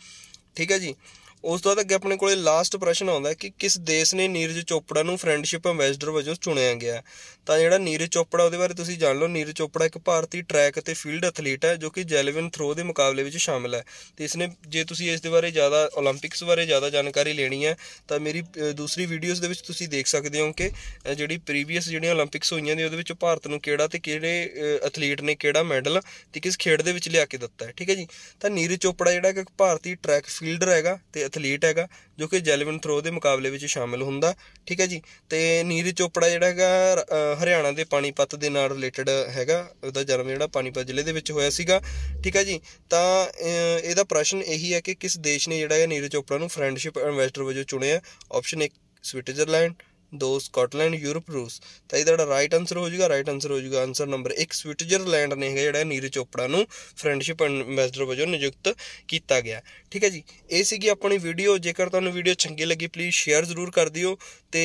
ਠੀਕ ਹੈ ਜੀ ਉਸ ਤੋਂ ਬਾਅਦ ਅੱਗੇ ਆਪਣੇ ਕੋਲੇ ਲਾਸਟ ਪ੍ਰਸ਼ਨ ਆਉਂਦਾ ਕਿ ਕਿਸ ਦੇਸ਼ ਨੇ ਨੀਰਜ ਚੋਪੜਾ ਨੂੰ ਫਰੈਂਡਸ਼ਿਪ ਐਮਬੈਸਡਰ ਵਜੋਂ ਚੁਣਿਆ ਗਿਆ ਤਾਂ ਜਿਹੜਾ ਨੀਰਜ ਚੋਪੜਾ ਉਹਦੇ ਬਾਰੇ ਤੁਸੀਂ ਜਾਣ ਲਓ ਨੀਰਜ ਚੋਪੜਾ ਇੱਕ ਭਾਰਤੀ ਟਰੈਕ ਅਤੇ ਫੀਲਡ ਐਥਲੀਟ ਹੈ ਜੋ ਕਿ ਜੈਲਵਿਨ ਥਰੋ ਦੇ ਮੁਕਾਬਲੇ ਵਿੱਚ ਸ਼ਾਮਲ ਹੈ ਤੇ ਇਸਨੇ ਜੇ ਤੁਸੀਂ ਇਸ ਦੇ ਬਾਰੇ ਜ਼ਿਆਦਾ 올림픽ਸ ਬਾਰੇ ਜ਼ਿਆਦਾ ਜਾਣਕਾਰੀ ਲੈਣੀ ਹੈ ਤਾਂ ਮੇਰੀ ਦੂਸਰੀ ਵੀਡੀਓਜ਼ ਦੇ ਵਿੱਚ ਤੁਸੀਂ ਦੇਖ ਸਕਦੇ ਹੋ ਕਿ ਜਿਹੜੀ ਪ੍ਰੀਵੀਅਸ ਜਿਹੜੀਆਂ 올림픽ਸ ਹੋਈਆਂ ਨੇ ਉਹਦੇ ਵਿੱਚ ਭਾਰਤ ਨੂੰ ਕਿਹੜਾ ਤੇ ਕਿਹੜੇ ਐਥਲੀਟ ਨੇ ਕਿਹੜਾ ਮੈਡਲ ਤੇ ਕਿਸ ਖੇਡ ਦੇ ਵਿੱਚ ਲਿਆ ਕੇ ਦਿੱਤਾ ਹੈ ਠੀਕ ਹੈ ਜੀ ਤਾਂ ਨੀਰਜ ਚੋਪੜਾ ਜਿਹੜਾ ਇੱਕ ਭਾਰਤੀ ਟਰੈਕ ਫੀਲਡਰ ਹੈਗਾ ਤੇ ਐਥਲੀਟ ਹੈਗਾ ਜੋ ਕਿ ਜੈਲਵਨ ਥਰੋ ਦੇ ਮੁਕਾਬਲੇ ਵਿੱਚ ਸ਼ਾਮਿਲ ਹੁੰਦਾ ਠੀਕ ਹੈ ਜੀ ਤੇ ਨੀਰ ਚੋਪੜਾ ਜਿਹੜਾ ਹੈਗਾ ਹਰਿਆਣਾ ਦੇ ਪਾਣੀਪਤ ਦੇ ਨਾਲ ਰਿਲੇਟਡ ਹੈਗਾ ਉਹਦਾ ਜਨਮ ਜਿਹੜਾ ਪਾਣੀਪਤ ਜ਼ਿਲ੍ਹੇ ਦੇ ਵਿੱਚ ਹੋਇਆ ਸੀਗਾ ਠੀਕ ਹੈ ਜੀ ਤਾਂ ਇਹਦਾ ਪ੍ਰਸ਼ਨ ਇਹੀ ਹੈ ਕਿ ਕਿਸ ਦੇਸ਼ ਨੇ ਜਿਹੜਾ ਹੈ ਨੀਰ ਚੋਪੜਾ ਨੂੰ ਫਰੈਂਡਸ਼ਿਪ ਇਨਵੈਸਟਰ ਵਜੋਂ ਚੁਣਿਆ ਆਪਸ਼ਨ 1 ਸਵਿਟਜ਼ਰਲੈਂਡ ਦੋ ਸਕਾਟਲੈਂਡ ਯੂਰਪ ਰੂਸ ਤਾਂ ਇਹਦਾ ਜਿਹੜਾ ਰਾਈਟ ਆਨਸਰ ਹੋ ਜਾਊਗਾ ਰਾਈਟ ਆਨਸਰ ਹੋ ਜਾਊਗਾ ਆਨਸਰ ਨੰਬਰ 1 ਸਵਿਟਜ਼ਰਲੈਂਡ ਨੇ ਹੈਗਾ ਜਿਹੜਾ ਨੀਰਜ ਚੋਪੜਾ ਨੂੰ ਫਰੈਂਡਸ਼ਿਪ ਐਮਬੈਸਡਰ ਵਜੋਂ ਨਿਯੁਕਤ ਕੀਤਾ ਗਿਆ ਠੀਕ ਹੈ ਜੀ ਇਹ ਸੀਗੀ ਆਪਣੀ ਵੀਡੀਓ ਜੇਕਰ ਤੁਹਾਨੂੰ ਵੀਡੀਓ ਚੰਗੀ ਲੱਗੀ ਪਲੀਜ਼ ਸ਼ੇਅਰ ਜ਼ਰੂਰ ਕਰ ਦਿਓ ਤੇ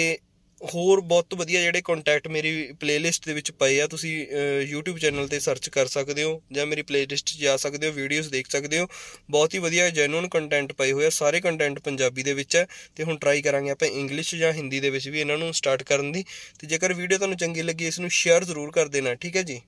ਹੋਰ ਬਹੁਤ ਵਧੀਆ ਜਿਹੜੇ ਕੰਟੈਕਟ ਮੇਰੀ ਪਲੇਲਿਸਟ ਦੇ ਵਿੱਚ ਪਏ ਆ ਤੁਸੀਂ YouTube ਚੈਨਲ ਤੇ ਸਰਚ ਕਰ ਸਕਦੇ ਹੋ ਜਾਂ ਮੇਰੀ ਪਲੇਲਿਸਟ ਜਾ ਸਕਦੇ ਹੋ ਵੀਡੀਓਜ਼ ਦੇਖ ਸਕਦੇ ਹੋ ਬਹੁਤ ਹੀ ਵਧੀਆ ਜੈਨੂਨ ਕੰਟੈਂਟ ਪਏ ਹੋਏ ਆ ਸਾਰੇ ਕੰਟੈਂਟ ਪੰਜਾਬੀ ਦੇ ਵਿੱਚ ਹੈ ਤੇ ਹੁਣ ਟਰਾਈ ਕਰਾਂਗੇ ਆਪਾਂ ਇੰਗਲਿਸ਼ ਜਾਂ ਹਿੰਦੀ ਦੇ ਵਿੱਚ ਵੀ ਇਹਨਾਂ ਨੂੰ ਸਟਾਰਟ ਕਰਨ ਦੀ ਤੇ ਜੇਕਰ ਵੀਡੀਓ ਤੁਹਾਨੂੰ ਚੰਗੀ ਲੱਗੀ ਇਸ ਨੂੰ ਸ਼ੇਅਰ ਜ਼ਰੂਰ ਕਰ ਦੇਣਾ ਠੀਕ ਹੈ ਜੀ